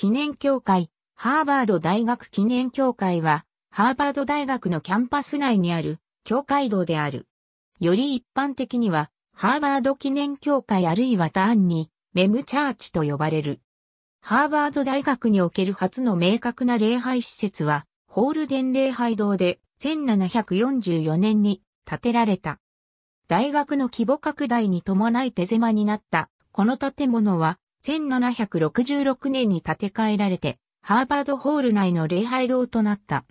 記念協会、ハーバード大学記念協会は、ハーバード大学のキャンパス内にある、教会堂である。より一般的には、ハーバード記念協会あるいはターンに、メムチャーチと呼ばれる。ハーバード大学における初の明確な礼拝施設は、ホールデン礼拝堂で、1744年に建てられた。大学の規模拡大に伴い手狭になった、この建物は、1766年に建て替えられて、ハーバードホール内の礼拝堂となった。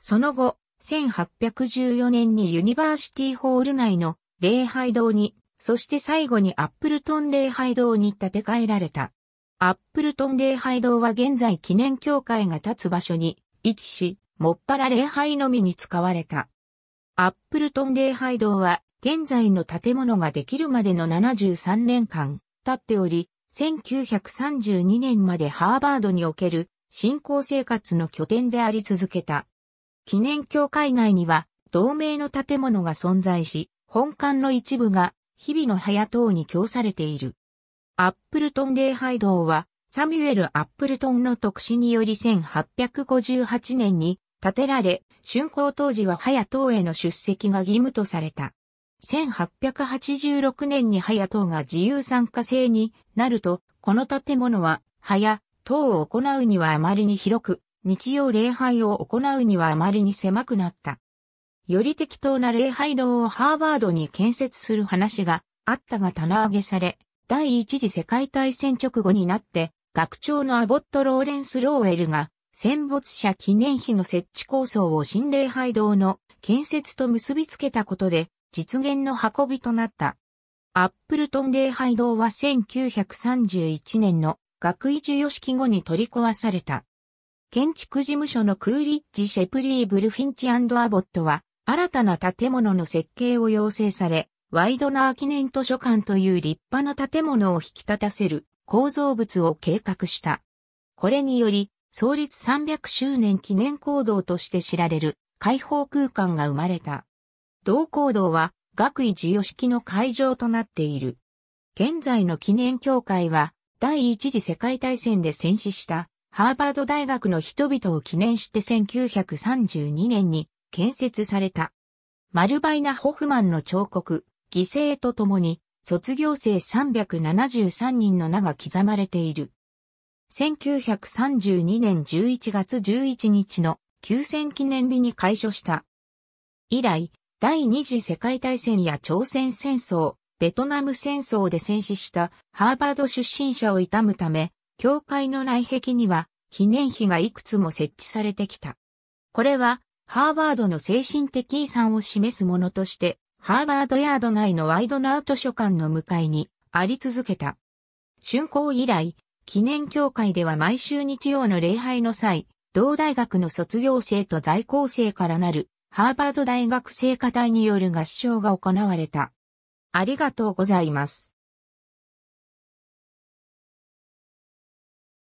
その後、1814年にユニバーシティホール内の礼拝堂に、そして最後にアップルトン礼拝堂に建て替えられた。アップルトン礼拝堂は現在記念協会が立つ場所に位置し、もっぱら礼拝のみに使われた。アップルトン礼拝堂は現在の建物ができるまでの73年間立っており、1932年までハーバードにおける信仰生活の拠点であり続けた。記念協会内には同盟の建物が存在し、本館の一部が日々の早等に供されている。アップルトン礼拝堂はサミュエル・アップルトンの特使により1858年に建てられ、竣工当時は早等への出席が義務とされた。1886年に早党が自由参加制になると、この建物は、早、党を行うにはあまりに広く、日曜礼拝を行うにはあまりに狭くなった。より適当な礼拝堂をハーバードに建設する話があったが棚上げされ、第一次世界大戦直後になって、学長のアボット・ローレンス・ローウェルが、戦没者記念碑の設置構想を新礼拝堂の建設と結びつけたことで、実現の運びとなった。アップルトン礼拝堂は1931年の学位授与式後に取り壊された。建築事務所のクーリッジ・シェプリー・ブルフィンチアボットは、新たな建物の設計を要請され、ワイドナー記念図書館という立派な建物を引き立たせる構造物を計画した。これにより、創立300周年記念行動として知られる開放空間が生まれた。同行動は学位授与式の会場となっている。現在の記念協会は第一次世界大戦で戦死したハーバード大学の人々を記念して1932年に建設された。マルバイナ・ホフマンの彫刻、犠牲とともに卒業生373人の名が刻まれている。1932年11月11日の休戦記念日に開所した。以来、第二次世界大戦や朝鮮戦争、ベトナム戦争で戦死したハーバード出身者を悼むため、教会の内壁には記念碑がいくつも設置されてきた。これは、ハーバードの精神的遺産を示すものとして、ハーバードヤード内のワイドナー図書館の向かいにあり続けた。竣工以来、記念協会では毎週日曜の礼拝の際、同大学の卒業生と在校生からなるハーバード大学聖歌隊による合唱が行われた。ありがとうございます。